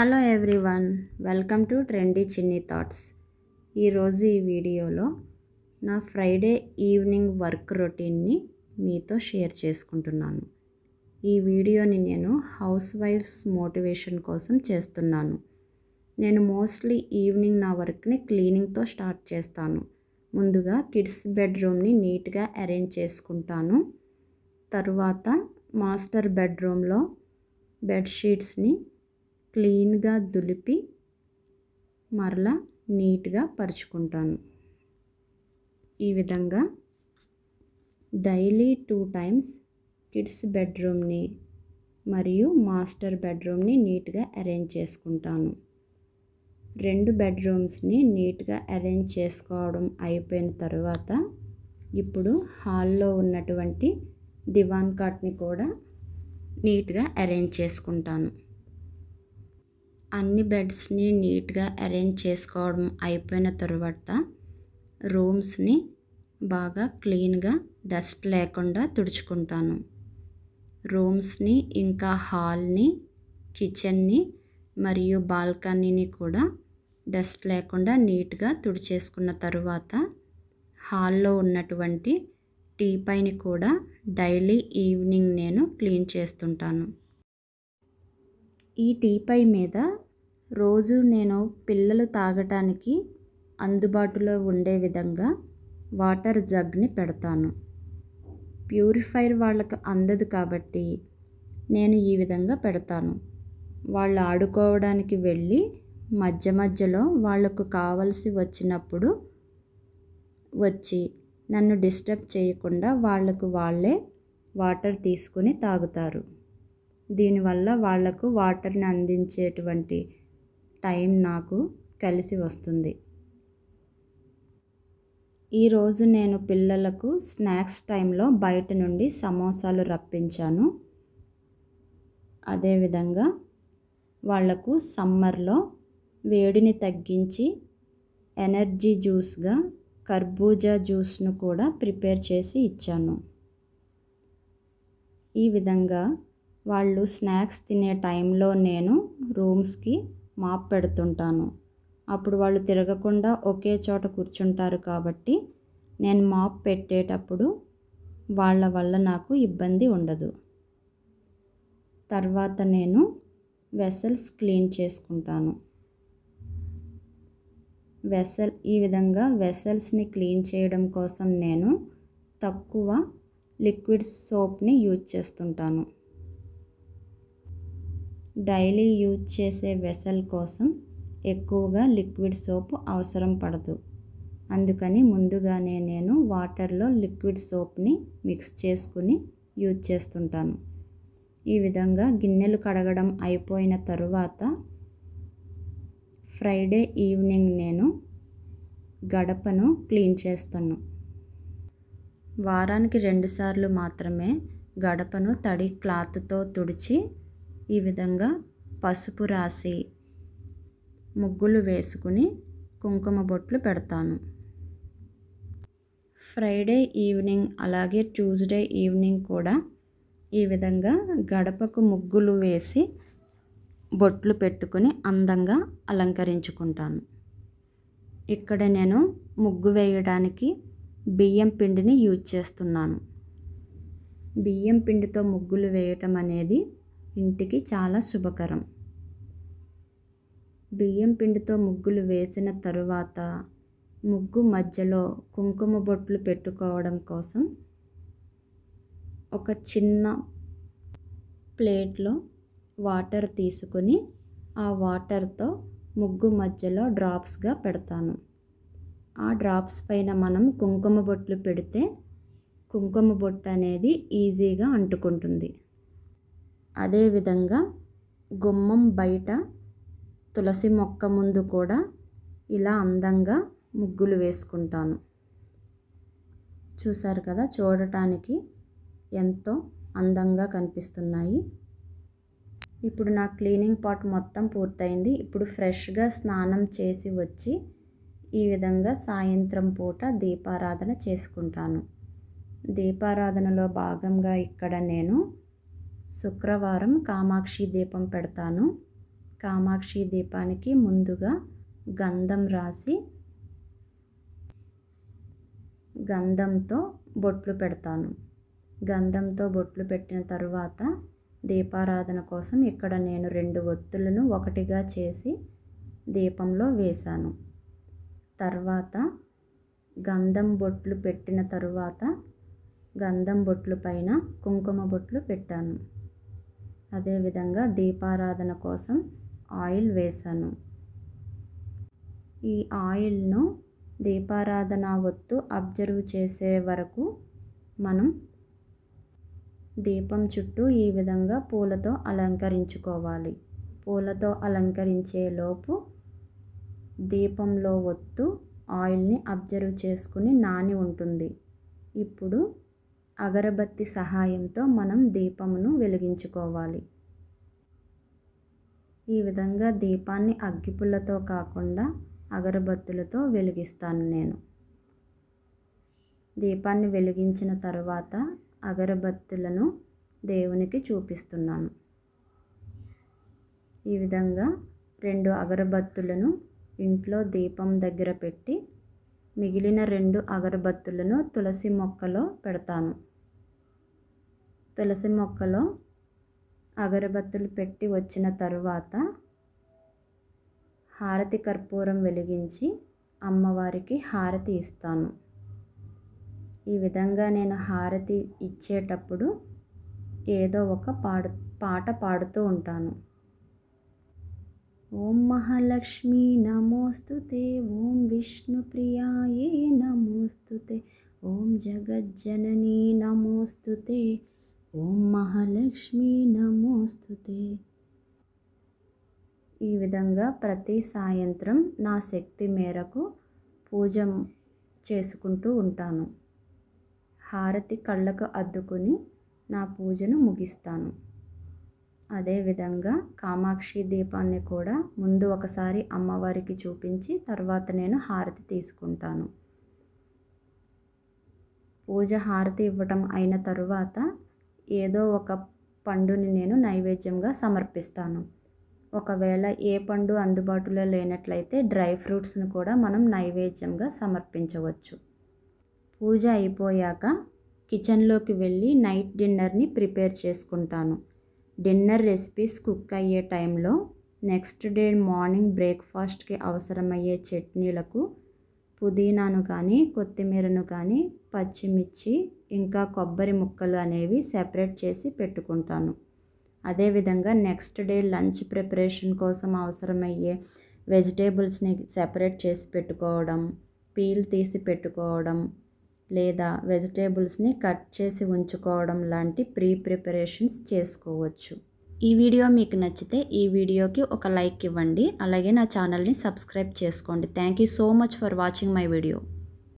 hello everyone welcome to trendy Chinni thoughts ఈరోజు ఈ వీడియోలో నా ఫ్రైడే ఈవినింగ్ వర్క్ రొటీన్ని మీతో షేర్ చేసుకుంటున్నాను ఈ వీడియోని నేను హౌస్ వైఫ్స్ మోటివేషన్ కోసం చేస్తున్నాను నేను మోస్ట్లీ ఈవినింగ్ నా వర్క్ని క్లీనింగ్తో స్టార్ట్ చేస్తాను ముందుగా కిడ్స్ బెడ్రూమ్ని నీట్గా అరేంజ్ చేసుకుంటాను తర్వాత మాస్టర్ బెడ్రూమ్లో బెడ్షీట్స్ని క్లీన్గా దులిపి మరలా నీట్గా పరుచుకుంటాను ఈ విధంగా డైలీ టూ టైమ్స్ కిడ్స్ బెడ్రూమ్ని మరియు మాస్టర్ బెడ్రూమ్ని నీట్గా అరేంజ్ చేసుకుంటాను రెండు బెడ్రూమ్స్ని నీట్గా అరేంజ్ చేసుకోవడం అయిపోయిన తర్వాత ఇప్పుడు హాల్లో ఉన్నటువంటి దివాన్ కాట్ని కూడా నీట్గా అరేంజ్ చేసుకుంటాను అన్ని బెడ్స్ని నీట్గా అరేంజ్ చేసుకోవడం అయిపోయిన తర్వాత రూమ్స్ని బాగా క్లీన్గా డస్ట్ లేకుండా తుడుచుకుంటాను రూమ్స్ని ఇంకా హాల్ని కిచెన్ని మరియు బాల్కనీని కూడా డస్ట్ లేకుండా నీట్గా తుడిచేసుకున్న తరువాత హాల్లో ఉన్నటువంటి టీ పైని కూడా డైలీ ఈవినింగ్ నేను క్లీన్ చేస్తుంటాను ఈ టీపై మీద రోజు నేను పిల్లలు తాగటానికి అందుబాటులో ఉండే విధంగా వాటర్ జగ్ని పెడతాను ప్యూరిఫైర్ వాళ్ళకు అందదు కాబట్టి నేను ఈ విధంగా పెడతాను వాళ్ళు ఆడుకోవడానికి వెళ్ళి మధ్య మధ్యలో వాళ్ళకు కావలసి వచ్చినప్పుడు వచ్చి నన్ను డిస్టర్బ్ చేయకుండా వాళ్ళకు వాళ్ళే వాటర్ తీసుకుని తాగుతారు దీనివల్ల వాళ్లకు వాటర్ని అందించేటువంటి టైం నాకు కలిసి వస్తుంది ఈరోజు నేను పిల్లలకు స్నాక్స్ టైంలో బయట నుండి సమోసాలు రప్పించాను అదేవిధంగా వాళ్లకు సమ్మర్లో వేడిని తగ్గించి ఎనర్జీ జ్యూస్గా కర్బూజా జ్యూస్ను కూడా ప్రిపేర్ చేసి ఇచ్చాను ఈ విధంగా వాళ్ళు స్నాక్స్ తినే టైంలో నేను రూమ్స్కి మాప్ పెడుతుంటాను అప్పుడు వాళ్ళు తిరగకుండా ఒకే చోట కూర్చుంటారు కాబట్టి నేను మాప్ పెట్టేటప్పుడు వాళ్ళ వల్ల నాకు ఇబ్బంది ఉండదు తర్వాత నేను వెసల్స్ క్లీన్ చేసుకుంటాను వెసల్ ఈ విధంగా వెసల్స్ని క్లీన్ చేయడం కోసం నేను తక్కువ లిక్విడ్ సోప్ని యూజ్ చేస్తుంటాను డైలీ యూజ్ చేసే వెసల్ కోసం ఎక్కువగా లిక్విడ్ సోప్ అవసరం పడదు అందుకని ముందుగానే నేను వాటర్లో లిక్విడ్ సోప్ని మిక్స్ చేసుకుని యూజ్ చేస్తుంటాను ఈ విధంగా గిన్నెలు కడగడం అయిపోయిన తరువాత ఫ్రైడే ఈవినింగ్ నేను గడపను క్లీన్ చేస్తాను వారానికి రెండుసార్లు మాత్రమే గడపను తడి క్లాత్తో తుడిచి ఈ విధంగా పసుపు రాసి ముగ్గులు వేసుకుని కుంకుమ బొట్లు పెడతాను ఫ్రైడే ఈవినింగ్ అలాగే ట్యూస్డే ఈవినింగ్ కూడా ఈ విధంగా గడపకు ముగ్గులు వేసి బొట్లు పెట్టుకుని అందంగా అలంకరించుకుంటాను ఇక్కడ నేను ముగ్గు వేయడానికి బియ్యం పిండిని యూజ్ చేస్తున్నాను బియ్యం పిండితో ముగ్గులు వేయటం అనేది ఇంటికి చాలా శుభకరం బియ్యం పిండితో ముగ్గులు వేసిన తరువాత ముగ్గు మధ్యలో కుంకుమ బొట్లు పెట్టుకోవడం కోసం ఒక చిన్న ప్లేట్లో వాటర్ తీసుకుని ఆ వాటర్తో ముగ్గు మధ్యలో డ్రాప్స్గా పెడతాను ఆ డ్రాప్స్ పైన మనం కుంకుమ బొట్లు పెడితే కుంకుమ బొట్టు అనేది ఈజీగా అంటుకుంటుంది అదేవిధంగా గుమ్మం బయట తులసి మొక్క ముందు కూడా ఇలా అందంగా ముగ్గులు వేసుకుంటాను చూశారు కదా చూడటానికి ఎంతో అందంగా కనిపిస్తున్నాయి ఇప్పుడు నా క్లీనింగ్ పాట్ మొత్తం పూర్తయింది ఇప్పుడు ఫ్రెష్గా స్నానం చేసి వచ్చి ఈ విధంగా సాయంత్రం పూట దీపారాధన చేసుకుంటాను దీపారాధనలో భాగంగా ఇక్కడ నేను శుక్రవారం కామాక్షి దీపం పెడతాను కామాక్షి దీపానికి ముందుగా గంధం రాసి గంధంతో బొట్లు పెడతాను గంధంతో బొట్లు పెట్టిన తరువాత దీపారాధన కోసం ఇక్కడ నేను రెండు ఒత్తులను ఒకటిగా చేసి దీపంలో వేశాను తర్వాత గంధం బొట్లు పెట్టిన తరువాత గంధం బొట్లు పైన కుంకుమ బొట్లు పెట్టాను అదేవిధంగా దీపారాధన కోసం ఆయిల్ వేశాను ఈ ఆయిల్ను దీపారాధన ఒత్తు అబ్జర్వ్ చేసే వరకు మనం దీపం చుట్టూ ఈ విధంగా పూలతో అలంకరించుకోవాలి పూలతో అలంకరించే లోపు దీపంలో ఒత్తు ఆయిల్ని అబ్జర్వ్ చేసుకుని నాని ఉంటుంది ఇప్పుడు అగరబత్తి సహాయంతో మనం దీపమును వెలిగించుకోవాలి ఈ విధంగా దీపాన్ని అగ్గిపుల్లతో కాకుండా అగరబత్తులతో వెలిగిస్తాను నేను దీపాన్ని వెలిగించిన తర్వాత అగరబత్తులను దేవునికి చూపిస్తున్నాను ఈ విధంగా రెండు అగరబత్తులను ఇంట్లో దీపం దగ్గర పెట్టి మిగిలిన రెండు అగరబత్తులను తులసి మొక్కలో పెడతాను తులసి మొక్కలో అగరబత్తులు పెట్టి వచ్చిన తరువాత హారతి కర్పూరం వెలిగించి అమ్మవారికి హారతి ఇస్తాను ఈ విధంగా నేను హారతి ఇచ్చేటప్పుడు ఏదో ఒక పాడు పాట పాడుతూ ఉంటాను ఓం మహాలక్ష్మి నమోస్తుతే ఓం విష్ణుప్రియాయే నమోస్తుతే ఓం జగజ్జననీ నమోస్తుతే ఓం మహాలక్ష్మి నమోస్తుతే ఈ విధంగా ప్రతి సాయంత్రం నా శక్తి మేరకు పూజ చేసుకుంటూ ఉంటాను హారతి కళ్ళకు అద్దుకుని నా పూజను ముగిస్తాను అదేవిధంగా కామాక్షి దీపాన్ని కూడా ముందు ఒకసారి అమ్మవారికి చూపించి తర్వాత నేను హారతి తీసుకుంటాను పూజ హారతి ఇవ్వటం అయిన తరువాత ఏదో ఒక పండుని నేను నైవేద్యంగా సమర్పిస్తాను ఒకవేళ ఏ పండు అందుబాటులో లేనట్లయితే డ్రై ఫ్రూట్స్ను కూడా మనం నైవేద్యంగా సమర్పించవచ్చు పూజ అయిపోయాక కిచెన్లోకి వెళ్ళి నైట్ డిన్నర్ని ప్రిపేర్ చేసుకుంటాను డిన్నర్ రెసిపీస్ కుక్ అయ్యే టైంలో నెక్స్ట్ డే మార్నింగ్ బ్రేక్ఫాస్ట్కి అవసరమయ్యే చట్నీలకు పుదీనాను కానీ కొత్తిమీరను కానీ పచ్చిమిర్చి ఇంకా కొబ్బరి ముక్కలు అనేవి సెపరేట్ చేసి పెట్టుకుంటాను అదేవిధంగా నెక్స్ట్ డే లంచ్ ప్రిపరేషన్ కోసం అవసరమయ్యే వెజిటేబుల్స్ని సెపరేట్ చేసి పెట్టుకోవడం పీల్ తీసి పెట్టుకోవడం లేదా వెజిటేబుల్స్ని కట్ చేసి ఉంచుకోవడం లాంటి ప్రీ ప్రిపరేషన్స్ చేసుకోవచ్చు ఈ వీడియో మీకు నచ్చితే ఈ వీడియోకి ఒక లైక్ ఇవ్వండి అలాగే నా ఛానల్ని సబ్స్క్రైబ్ చేసుకోండి thank you so much for watching my video